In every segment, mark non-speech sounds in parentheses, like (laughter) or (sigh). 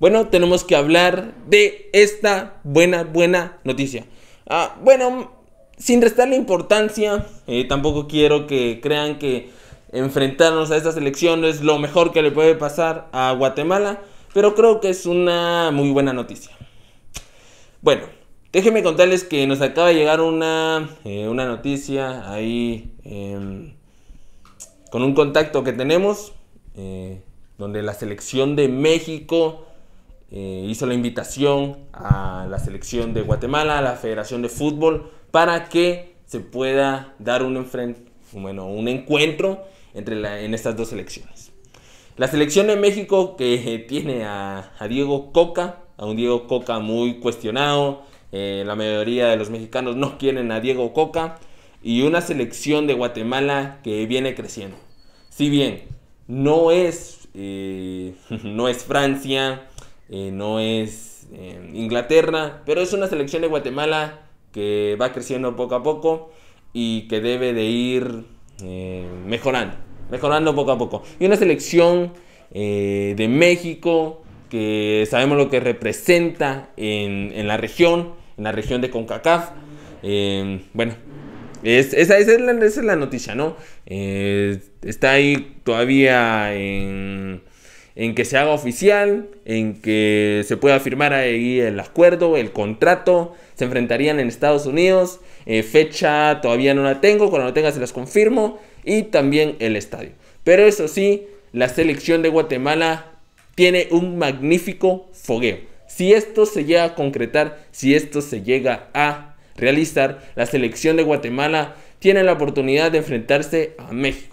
Bueno, tenemos que hablar de esta buena, buena noticia. Ah, bueno, sin restarle importancia, eh, tampoco quiero que crean que enfrentarnos a esta selección es lo mejor que le puede pasar a Guatemala, pero creo que es una muy buena noticia. Bueno, déjenme contarles que nos acaba de llegar una, eh, noticia ahí em, con un contacto que tenemos, eh, donde la selección de México eh, hizo la invitación a la selección de Guatemala, a la Federación de Fútbol, para que se pueda dar un, bueno, un encuentro entre en estas dos selecciones. La selección de México que (laughs) tiene a, Diego Coca, a un Diego Coca muy cuestionado, eh, la mayoría de los mexicanos no quieren a Diego Coca, y una selección de Guatemala que viene creciendo. Si bien no es, eh, (laughs) no es Francia, eh, no es em, Inglaterra, pero es una selección de Guatemala que va creciendo poco a poco y que debe de ir eh, mejorando, mejorando poco a poco. Y una selección eh, de México que sabemos lo que representa en, la región, en la región de CONCACAF. Em, bueno, esa, es esa, es la, noticia, ¿no? está ahí todavía en en que se haga oficial, en que se pueda firmar ahí el acuerdo, el contrato. Se enfrentarían en Estados Unidos. Eh, fecha todavía no la tengo, cuando la tenga se las confirmo. Y también el estadio. Pero eso sí, la selección de Guatemala tiene un magnífico fogueo. Si esto se llega a concretar, si esto se llega a realizar, la selección de Guatemala tiene la oportunidad de enfrentarse a México.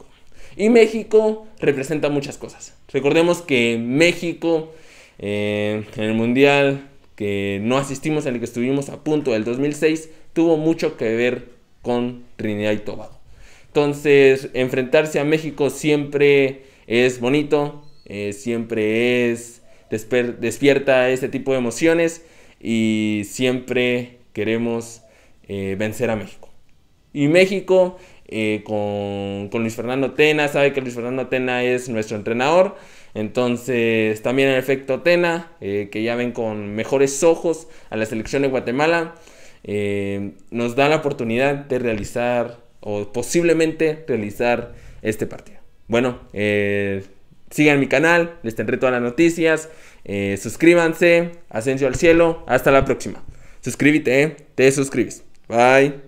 Y México representa muchas cosas. Recordemos que México eh, en el Mundial que no asistimos, en el que estuvimos a punto del 2006, tuvo mucho que ver con Trinidad y Tobago. Entonces, enfrentarse a México siempre es bonito, eh, siempre es despierta este tipo de emociones y siempre queremos eh, vencer a México. Y México eh, con, Luis Fernando Tena, sabe que Luis Fernando Tena es nuestro entrenador. Entonces, también el efecto Tena, eh, que ya ven con mejores ojos a la selección de Guatemala, eh, nos da la oportunidad de realizar o posiblemente realizar este partido. Bueno, sigan mi canal, les tendré todas las noticias, suscríbanse, ascenso al cielo, hasta la próxima. Suscríbete, te suscribes. Bye.